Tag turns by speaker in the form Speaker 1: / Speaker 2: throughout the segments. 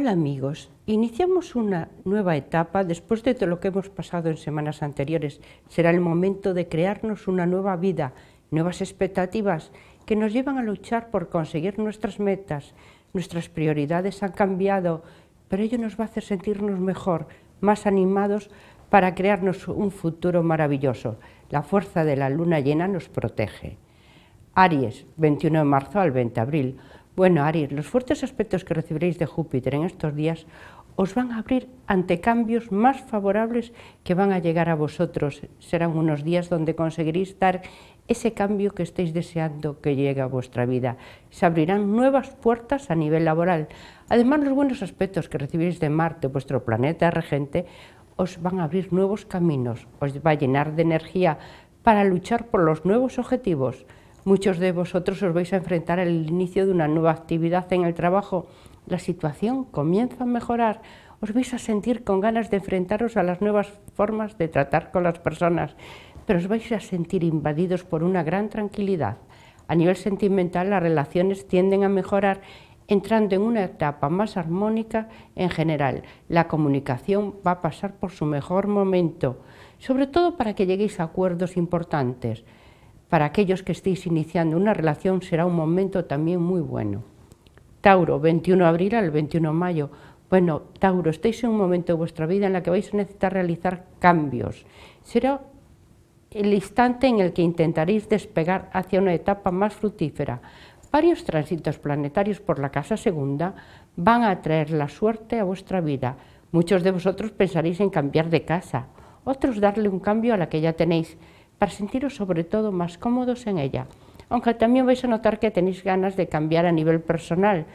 Speaker 1: Hola amigos, iniciamos una nueva etapa después de todo lo que hemos pasado en semanas anteriores. Será el momento de crearnos una nueva vida, nuevas expectativas que nos llevan a luchar por conseguir nuestras metas. Nuestras prioridades han cambiado, pero ello nos va a hacer sentirnos mejor, más animados para crearnos un futuro maravilloso. La fuerza de la luna llena nos protege. Aries, 21 de marzo al 20 de abril. Bueno, Aries, los fuertes aspectos que recibiréis de Júpiter en estos días os van a abrir ante cambios más favorables que van a llegar a vosotros. Serán unos días donde conseguiréis dar ese cambio que estáis deseando que llegue a vuestra vida. Se abrirán nuevas puertas a nivel laboral. Además, los buenos aspectos que recibiréis de Marte, vuestro planeta regente, os van a abrir nuevos caminos, os va a llenar de energía para luchar por los nuevos objetivos. Muchos de vosotros os vais a enfrentar al inicio de una nueva actividad en el trabajo. La situación comienza a mejorar. Os vais a sentir con ganas de enfrentaros a las nuevas formas de tratar con las personas, pero os vais a sentir invadidos por una gran tranquilidad. A nivel sentimental, las relaciones tienden a mejorar entrando en una etapa más armónica en general. La comunicación va a pasar por su mejor momento, sobre todo para que lleguéis a acuerdos importantes. Para aquellos que estéis iniciando una relación será un momento también muy bueno. Tauro, 21 de abril al 21 de mayo. Bueno, Tauro, estáis en un momento de vuestra vida en la que vais a necesitar realizar cambios. Será el instante en el que intentaréis despegar hacia una etapa más fructífera. Varios tránsitos planetarios por la casa segunda van a traer la suerte a vuestra vida. Muchos de vosotros pensaréis en cambiar de casa, otros darle un cambio a la que ya tenéis para sentiros sobre todo más cómodos en ella. Aunque también vais a notar que tenéis ganas de cambiar a nivel personal,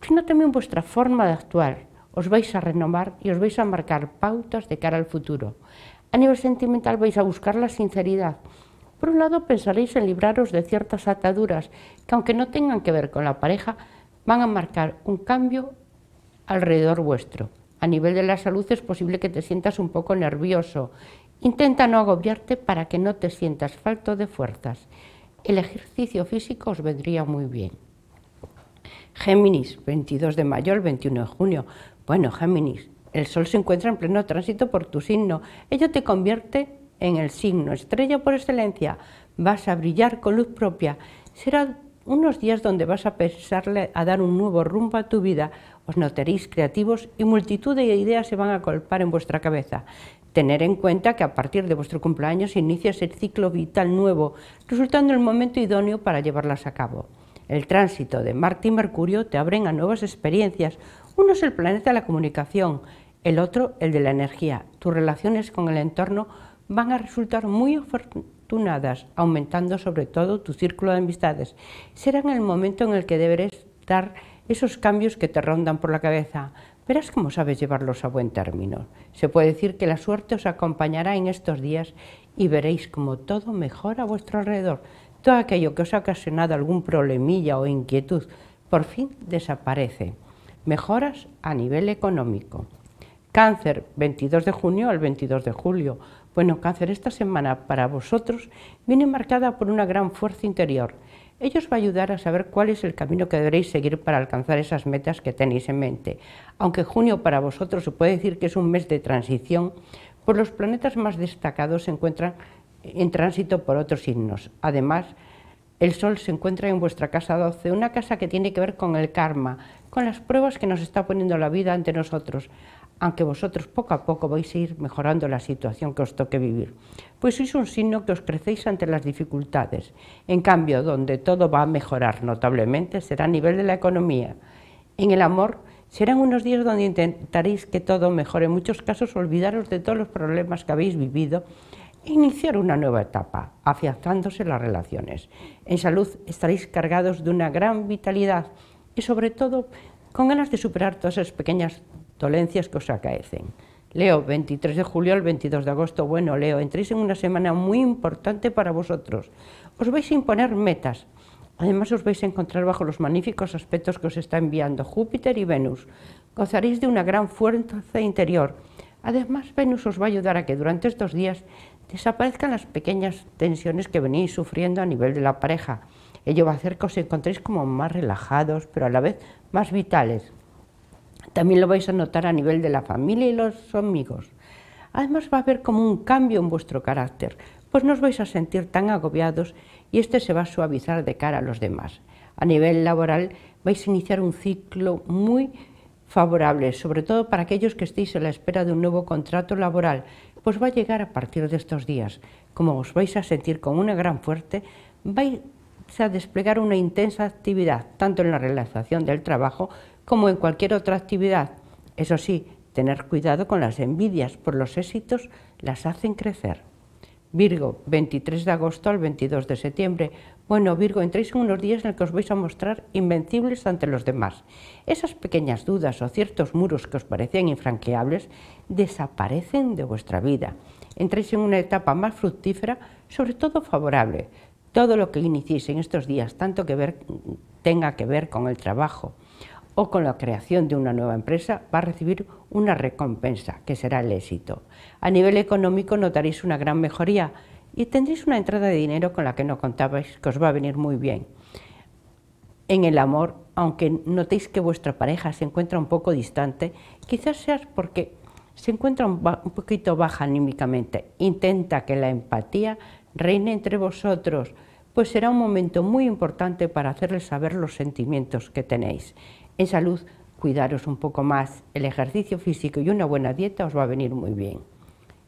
Speaker 1: sino también vuestra forma de actuar. Os vais a renovar y os vais a marcar pautas de cara al futuro. A nivel sentimental vais a buscar la sinceridad. Por un lado pensaréis en libraros de ciertas ataduras que aunque no tengan que ver con la pareja, van a marcar un cambio alrededor vuestro. A nivel de la salud es posible que te sientas un poco nervioso Intenta no agobiarte para que no te sientas falto de fuerzas. El ejercicio físico os vendría muy bien. Géminis, 22 de mayo al 21 de junio. Bueno, Géminis, el Sol se encuentra en pleno tránsito por tu signo. Ello te convierte en el signo estrella por excelencia. Vas a brillar con luz propia. Serán unos días donde vas a pensarle a dar un nuevo rumbo a tu vida. Os notaréis creativos y multitud de ideas se van a colpar en vuestra cabeza. Tener en cuenta que a partir de vuestro cumpleaños inicia el ciclo vital nuevo, resultando el momento idóneo para llevarlas a cabo. El tránsito de Marte y Mercurio te abren a nuevas experiencias. Uno es el planeta de la comunicación, el otro el de la energía. Tus relaciones con el entorno van a resultar muy afortunadas, aumentando sobre todo tu círculo de amistades. Serán el momento en el que deberes dar esos cambios que te rondan por la cabeza. Verás cómo sabes llevarlos a buen término. Se puede decir que la suerte os acompañará en estos días y veréis como todo mejora a vuestro alrededor. Todo aquello que os ha ocasionado algún problemilla o inquietud por fin desaparece. Mejoras a nivel económico. Cáncer, 22 de junio al 22 de julio. Bueno, cáncer, esta semana para vosotros viene marcada por una gran fuerza interior ellos va a ayudar a saber cuál es el camino que deberéis seguir para alcanzar esas metas que tenéis en mente. Aunque junio para vosotros se puede decir que es un mes de transición, por pues los planetas más destacados se encuentran en tránsito por otros signos. Además, el Sol se encuentra en vuestra casa 12, una casa que tiene que ver con el karma, con las pruebas que nos está poniendo la vida ante nosotros aunque vosotros poco a poco vais a ir mejorando la situación que os toque vivir, pues sois un signo que os crecéis ante las dificultades. En cambio, donde todo va a mejorar notablemente será a nivel de la economía. En el amor serán unos días donde intentaréis que todo mejore, en muchos casos olvidaros de todos los problemas que habéis vivido e iniciar una nueva etapa, afianzándose las relaciones. En salud estaréis cargados de una gran vitalidad y sobre todo con ganas de superar todas esas pequeñas dolencias que os acaecen. Leo, 23 de julio al 22 de agosto. Bueno, Leo, entréis en una semana muy importante para vosotros. Os vais a imponer metas. Además, os vais a encontrar bajo los magníficos aspectos que os está enviando Júpiter y Venus. Gozaréis de una gran fuerza interior. Además, Venus os va a ayudar a que durante estos días desaparezcan las pequeñas tensiones que venís sufriendo a nivel de la pareja. Ello va a hacer que os encontréis como más relajados, pero a la vez más vitales. También lo vais a notar a nivel de la familia y los amigos. Además va a haber como un cambio en vuestro carácter, pues no os vais a sentir tan agobiados y este se va a suavizar de cara a los demás. A nivel laboral vais a iniciar un ciclo muy favorable, sobre todo para aquellos que estéis a la espera de un nuevo contrato laboral, pues va a llegar a partir de estos días. Como os vais a sentir con una gran fuerte, vais a desplegar una intensa actividad, tanto en la realización del trabajo como en cualquier otra actividad. Eso sí, tener cuidado con las envidias por los éxitos las hacen crecer. Virgo, 23 de agosto al 22 de septiembre. Bueno, Virgo, entréis en unos días en los que os vais a mostrar invencibles ante los demás. Esas pequeñas dudas o ciertos muros que os parecían infranqueables desaparecen de vuestra vida. Entráis en una etapa más fructífera, sobre todo favorable. Todo lo que iniciéis en estos días, tanto que tenga que ver con el trabajo, o con la creación de una nueva empresa, va a recibir una recompensa, que será el éxito. A nivel económico notaréis una gran mejoría y tendréis una entrada de dinero con la que no contabais, que os va a venir muy bien. En el amor, aunque notéis que vuestra pareja se encuentra un poco distante, quizás sea porque se encuentra un, poquito baja anímicamente. Intenta que la empatía reine entre vosotros, pues será un momento muy importante para hacerles saber los sentimientos que tenéis en salud, cuidaros un poco más. El ejercicio físico y una buena dieta os va a venir muy bien.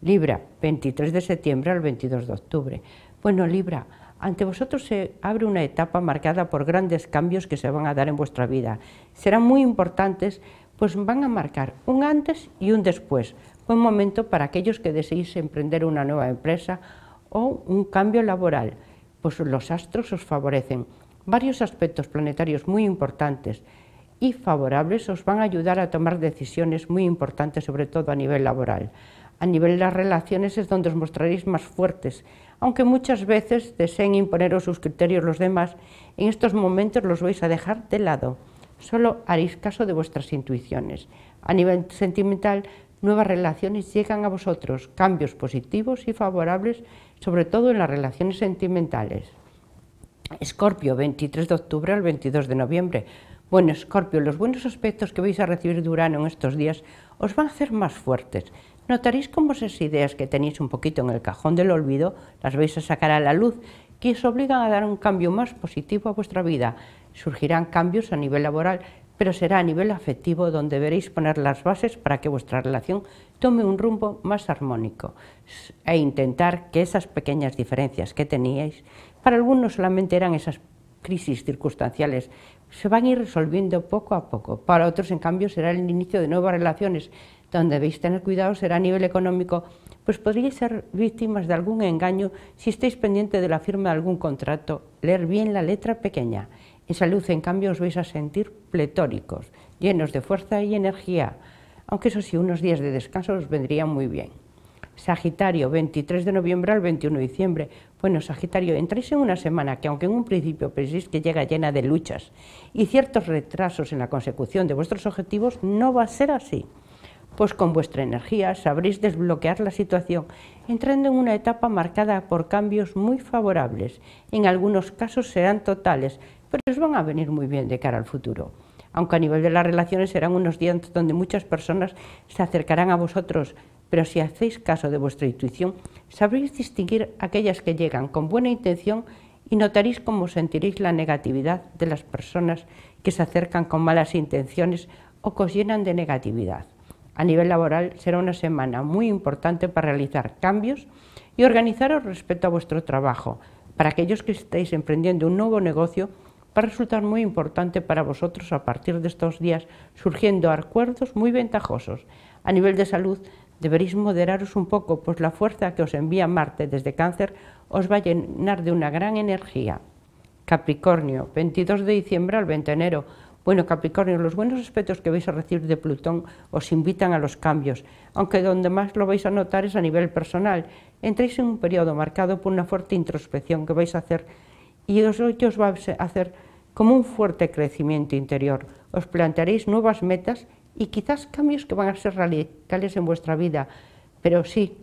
Speaker 1: Libra, 23 de septiembre al 22 de octubre. Bueno, Libra, ante vosotros se abre una etapa marcada por grandes cambios que se van a dar en vuestra vida. Serán muy importantes, pues van a marcar un antes y un después. Buen momento para aquellos que deseéis emprender una nueva empresa o un cambio laboral, pues los astros os favorecen. Varios aspectos planetarios muy importantes y favorables os van a ayudar a tomar decisiones muy importantes, sobre todo a nivel laboral. A nivel de las relaciones es donde os mostraréis más fuertes, aunque muchas veces deseen imponeros sus criterios los demás, en estos momentos los vais a dejar de lado. Solo haréis caso de vuestras intuiciones. A nivel sentimental, nuevas relaciones llegan a vosotros, cambios positivos y favorables, sobre todo en las relaciones sentimentales. Escorpio, 23 de octubre al 22 de noviembre. Bueno, Escorpio, los buenos aspectos que vais a recibir de Urano en estos días os van a hacer más fuertes. Notaréis cómo esas ideas que tenéis un poquito en el cajón del olvido las vais a sacar a la luz, que os obligan a dar un cambio más positivo a vuestra vida. Surgirán cambios a nivel laboral, pero será a nivel afectivo donde deberéis poner las bases para que vuestra relación tome un rumbo más armónico e intentar que esas pequeñas diferencias que teníais, para algunos solamente eran esas crisis circunstanciales, se van a ir resolviendo poco a poco. Para otros, en cambio, será el inicio de nuevas relaciones, donde debéis tener cuidado, será a nivel económico, pues podríais ser víctimas de algún engaño si estáis pendiente de la firma de algún contrato. Leer bien la letra pequeña. En salud, en cambio, os vais a sentir pletóricos, llenos de fuerza y energía, aunque eso sí, unos días de descanso os vendrían muy bien. Sagitario, 23 de noviembre al 21 de diciembre, bueno, Sagitario, entráis en una semana que, aunque en un principio penséis que llega llena de luchas y ciertos retrasos en la consecución de vuestros objetivos, no va a ser así. Pues con vuestra energía sabréis desbloquear la situación, entrando en una etapa marcada por cambios muy favorables. En algunos casos serán totales, pero os van a venir muy bien de cara al futuro aunque a nivel de las relaciones serán unos días donde muchas personas se acercarán a vosotros pero si hacéis caso de vuestra intuición, sabréis distinguir aquellas que llegan con buena intención y notaréis cómo sentiréis la negatividad de las personas que se acercan con malas intenciones o que os llenan de negatividad. A nivel laboral será una semana muy importante para realizar cambios y organizaros respecto a vuestro trabajo. Para aquellos que estáis emprendiendo un nuevo negocio, va a resultar muy importante para vosotros a partir de estos días, surgiendo acuerdos muy ventajosos. A nivel de salud, deberéis moderaros un poco, pues la fuerza que os envía Marte desde Cáncer os va a llenar de una gran energía. Capricornio, 22 de diciembre al 20 de enero. Bueno, Capricornio, los buenos aspectos que vais a recibir de Plutón os invitan a los cambios, aunque donde más lo vais a notar es a nivel personal. Entréis en un periodo marcado por una fuerte introspección que vais a hacer y os, os va a hacer como un fuerte crecimiento interior. Os plantearéis nuevas metas y quizás cambios que van a ser radicales en vuestra vida, pero sí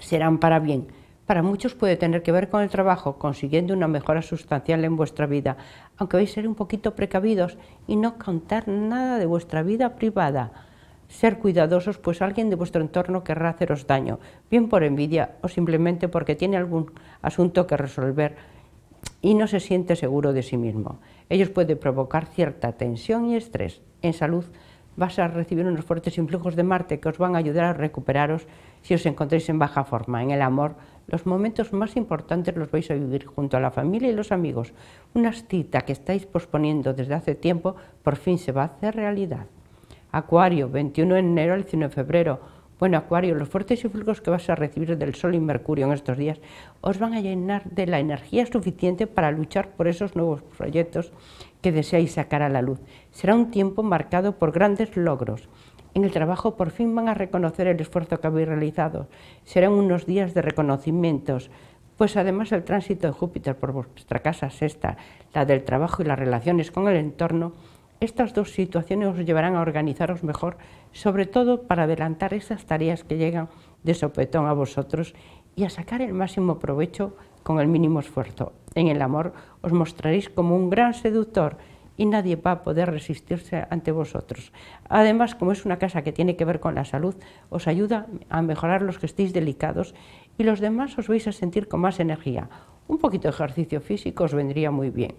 Speaker 1: serán para bien. Para muchos puede tener que ver con el trabajo, consiguiendo una mejora sustancial en vuestra vida, aunque vais a ser un poquito precavidos y no contar nada de vuestra vida privada. Ser cuidadosos, pues alguien de vuestro entorno querrá haceros daño, bien por envidia o simplemente porque tiene algún asunto que resolver y no se siente seguro de sí mismo. Ellos pueden provocar cierta tensión y estrés en salud vas a recibir unos fuertes influjos de Marte que os van a ayudar a recuperaros si os encontréis en baja forma. En el amor, los momentos más importantes los vais a vivir junto a la familia y los amigos. Una cita que estáis posponiendo desde hace tiempo por fin se va a hacer realidad. Acuario, 21 de enero al 19 de febrero bueno, Acuario, los fuertes y influjos que vas a recibir del Sol y Mercurio en estos días os van a llenar de la energía suficiente para luchar por esos nuevos proyectos que deseáis sacar a la luz. Será un tiempo marcado por grandes logros. En el trabajo por fin van a reconocer el esfuerzo que habéis realizado. Serán unos días de reconocimientos, pues además el tránsito de Júpiter por vuestra casa sexta, la del trabajo y las relaciones con el entorno, estas dos situaciones os llevarán a organizaros mejor, sobre todo para adelantar esas tareas que llegan de sopetón a vosotros y a sacar el máximo provecho con el mínimo esfuerzo. En el amor os mostraréis como un gran seductor y nadie va a poder resistirse ante vosotros. Además, como es una casa que tiene que ver con la salud, os ayuda a mejorar los que estéis delicados y los demás os vais a sentir con más energía. Un poquito de ejercicio físico os vendría muy bien.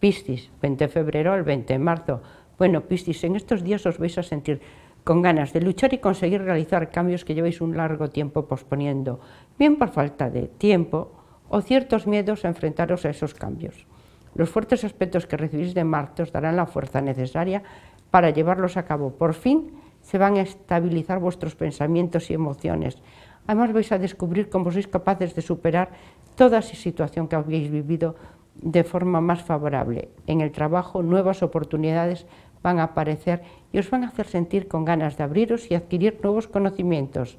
Speaker 1: Piscis, 20 de febrero al 20 de marzo. Bueno, Piscis, en estos días os vais a sentir con ganas de luchar y conseguir realizar cambios que lleváis un largo tiempo posponiendo, bien por falta de tiempo o ciertos miedos a enfrentaros a esos cambios. Los fuertes aspectos que recibís de Marte os darán la fuerza necesaria para llevarlos a cabo. Por fin se van a estabilizar vuestros pensamientos y emociones. Además vais a descubrir cómo sois capaces de superar toda esa situación que habéis vivido de forma más favorable. En el trabajo nuevas oportunidades van a aparecer y os van a hacer sentir con ganas de abriros y adquirir nuevos conocimientos.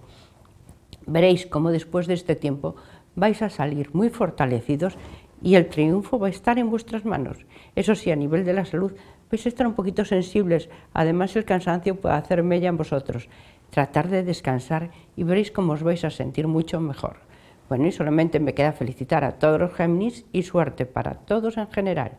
Speaker 1: Veréis cómo después de este tiempo vais a salir muy fortalecidos y el triunfo va a estar en vuestras manos. Eso sí, a nivel de la salud vais a estar un poquito sensibles, además el cansancio puede hacer mella en vosotros. Tratar de descansar y veréis cómo os vais a sentir mucho mejor. Bueno, y solamente me queda felicitar a todos los Géminis y suerte para todos en general.